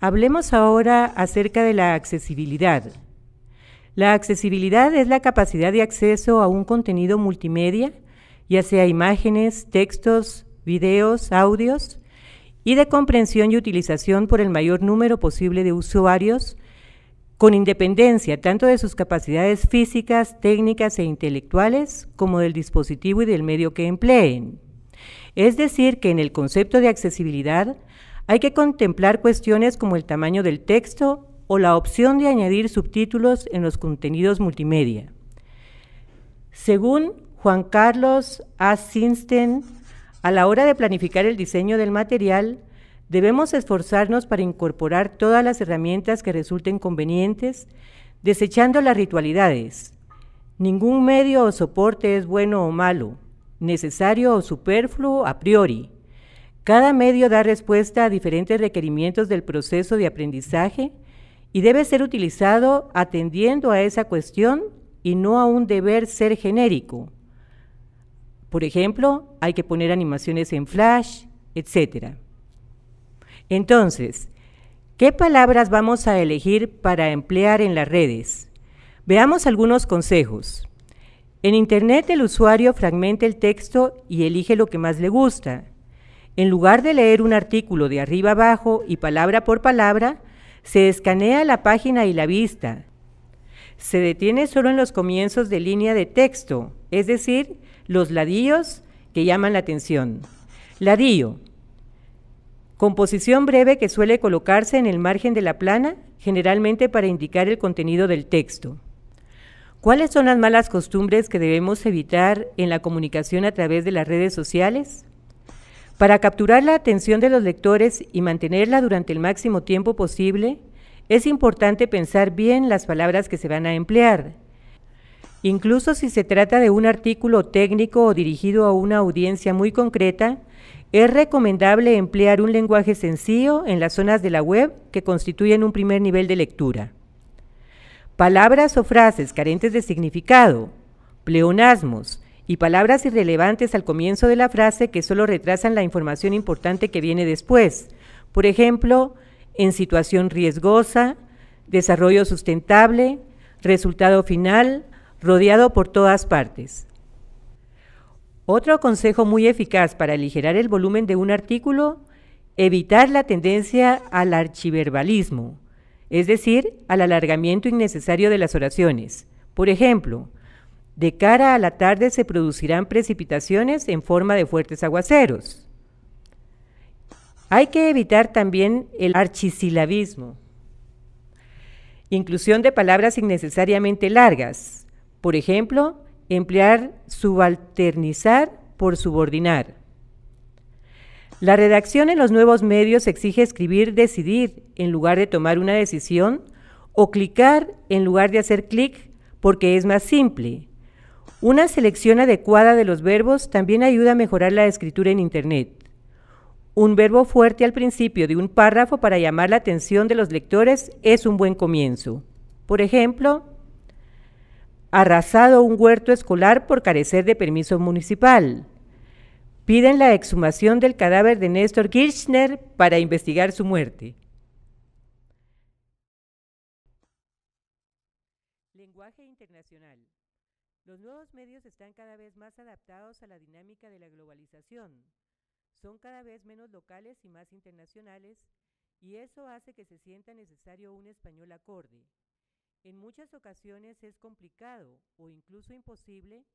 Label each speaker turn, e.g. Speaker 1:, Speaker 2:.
Speaker 1: Hablemos ahora acerca de la accesibilidad. La accesibilidad es la capacidad de acceso a un contenido multimedia, ya sea imágenes, textos, videos, audios, y de comprensión y utilización por el mayor número posible de usuarios, con independencia tanto de sus capacidades físicas, técnicas e intelectuales, como del dispositivo y del medio que empleen. Es decir, que en el concepto de accesibilidad hay que contemplar cuestiones como el tamaño del texto o la opción de añadir subtítulos en los contenidos multimedia. Según Juan Carlos A. Sinsten, a la hora de planificar el diseño del material, debemos esforzarnos para incorporar todas las herramientas que resulten convenientes, desechando las ritualidades. Ningún medio o soporte es bueno o malo, necesario o superfluo a priori. Cada medio da respuesta a diferentes requerimientos del proceso de aprendizaje y debe ser utilizado atendiendo a esa cuestión y no a un deber ser genérico. Por ejemplo, hay que poner animaciones en flash, etc. Entonces, ¿qué palabras vamos a elegir para emplear en las redes? Veamos algunos consejos. En Internet el usuario fragmenta el texto y elige lo que más le gusta. En lugar de leer un artículo de arriba abajo y palabra por palabra, se escanea la página y la vista. Se detiene solo en los comienzos de línea de texto, es decir, los ladillos que llaman la atención. Ladillo. Composición breve que suele colocarse en el margen de la plana, generalmente para indicar el contenido del texto. ¿Cuáles son las malas costumbres que debemos evitar en la comunicación a través de las redes sociales? Para capturar la atención de los lectores y mantenerla durante el máximo tiempo posible, es importante pensar bien las palabras que se van a emplear. Incluso si se trata de un artículo técnico o dirigido a una audiencia muy concreta, es recomendable emplear un lenguaje sencillo en las zonas de la web que constituyen un primer nivel de lectura. Palabras o frases carentes de significado, pleonasmos, y palabras irrelevantes al comienzo de la frase que solo retrasan la información importante que viene después. Por ejemplo, en situación riesgosa, desarrollo sustentable, resultado final, rodeado por todas partes. Otro consejo muy eficaz para aligerar el volumen de un artículo, evitar la tendencia al archiverbalismo, es decir, al alargamiento innecesario de las oraciones. Por ejemplo, de cara a la tarde se producirán precipitaciones en forma de fuertes aguaceros. Hay que evitar también el archisilabismo. Inclusión de palabras innecesariamente largas. Por ejemplo, emplear subalternizar por subordinar. La redacción en los nuevos medios exige escribir decidir en lugar de tomar una decisión o clicar en lugar de hacer clic porque es más simple una selección adecuada de los verbos también ayuda a mejorar la escritura en Internet. Un verbo fuerte al principio de un párrafo para llamar la atención de los lectores es un buen comienzo. Por ejemplo, arrasado un huerto escolar por carecer de permiso municipal. Piden la exhumación del cadáver de Néstor Kirchner para investigar su muerte. Lenguaje internacional. Los nuevos medios están cada vez más adaptados a la dinámica de la globalización. Son cada vez menos locales y más internacionales, y eso hace que se sienta necesario un español acorde. En muchas ocasiones es complicado o incluso imposible